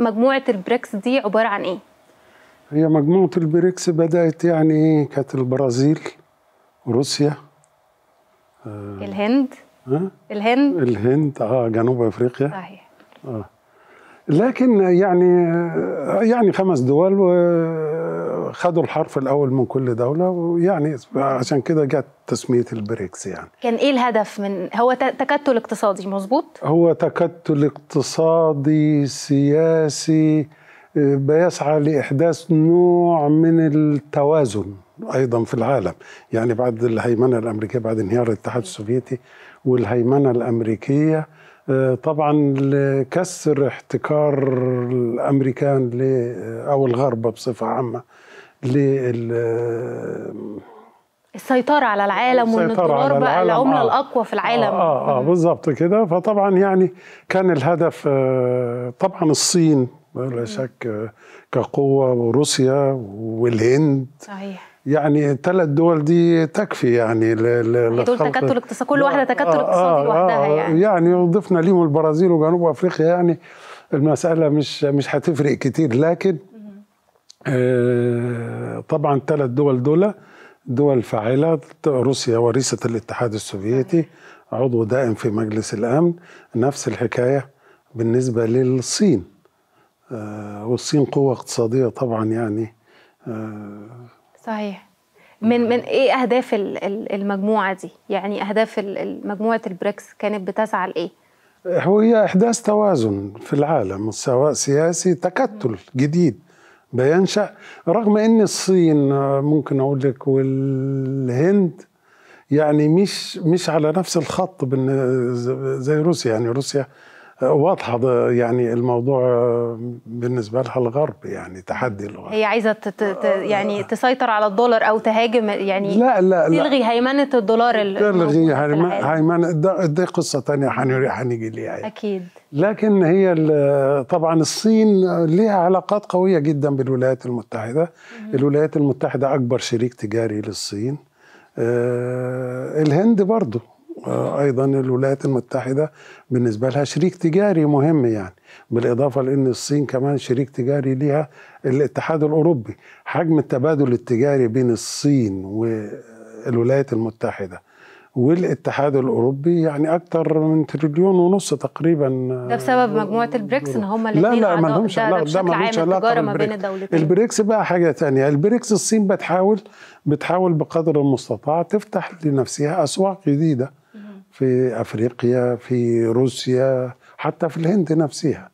مجموعه البريكس دي عباره عن ايه هي مجموعه البريكس بدات يعني كانت البرازيل روسيا آه، الهند آه؟ الهند الهند اه جنوب افريقيا صحيح آه. لكن يعني آه، يعني خمس دول و خدوا الحرف الاول من كل دوله ويعني عشان كده جت تسميه البريكس يعني كان ايه الهدف من هو تكتل اقتصادي مظبوط هو تكتل اقتصادي سياسي آه، بيسعى لاحداث نوع من التوازن ايضا في العالم يعني بعد الهيمنه الامريكيه بعد انهيار الاتحاد السوفيتي والهيمنه الامريكيه آه، طبعا لكسر احتكار الامريكان او الغرب بصفه عامه لل السيطرة على العالم وان الدولار بقى العملة آه الأقوى في العالم اه اه, آه بالظبط كده فطبعا يعني كان الهدف آه طبعا الصين بلا آه، شك آه، كقوة وروسيا والهند صحيح يعني الثلاث دول دي تكفي يعني, يعني دول تكتل اقتصادي كل واحده تكتل آه، اقتصادي لوحدها يعني يعني ضفنا ليهم البرازيل وجنوب افريقيا يعني المساله مش مش هتفرق كتير لكن طبعا الثلاث دول دول دول فاعلة روسيا وريثة الاتحاد السوفيتي عضو دائم في مجلس الأمن نفس الحكاية بالنسبة للصين آه، والصين قوة اقتصادية طبعا يعني آه، صحيح من من ايه اهداف المجموعه دي؟ يعني اهداف مجموعه البريكس كانت بتسعى لايه؟ هو هي احداث توازن في العالم سواء سياسي تكتل جديد بينشأ رغم ان الصين آه، ممكن اقول لك والهند يعني مش مش على نفس الخط زي روسيا يعني روسيا واضحه يعني الموضوع بالنسبه لها الغرب يعني تحدي الغرب هي عايزه يعني آه. تسيطر على الدولار او تهاجم يعني لا لا تلغي لا. هيمنه الدولار تلغي هيمنه دي قصه ثانيه هنيجي ليها يعني. اكيد لكن هي طبعا الصين ليها علاقات قويه جدا بالولايات المتحده الولايات المتحده اكبر شريك تجاري للصين آه، الهند برضه آه، ايضا الولايات المتحده بالنسبه لها شريك تجاري مهم يعني بالاضافه لان الصين كمان شريك تجاري لها الاتحاد الاوروبي حجم التبادل التجاري بين الصين والولايات المتحده والاتحاد الاوروبي يعني اكثر من تريليون ونص تقريبا آه، ده بسبب مجموعه البريكس ان هم الاثنين لا لا ما لهمش علاقه ده ما لهمش علاقه ما بين الدولتين البريكس بقى حاجه ثانيه البريكس الصين بتحاول بتحاول بقدر المستطاع تفتح لنفسها اسواق جديده في افريقيا في روسيا حتى في الهند نفسها